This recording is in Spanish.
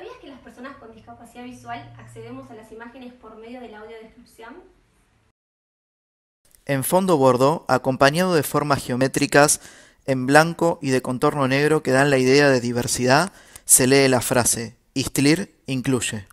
¿Sabías que las personas con discapacidad visual accedemos a las imágenes por medio de la audiodescripción? En fondo bordo, acompañado de formas geométricas en blanco y de contorno negro que dan la idea de diversidad, se lee la frase, Istlir incluye.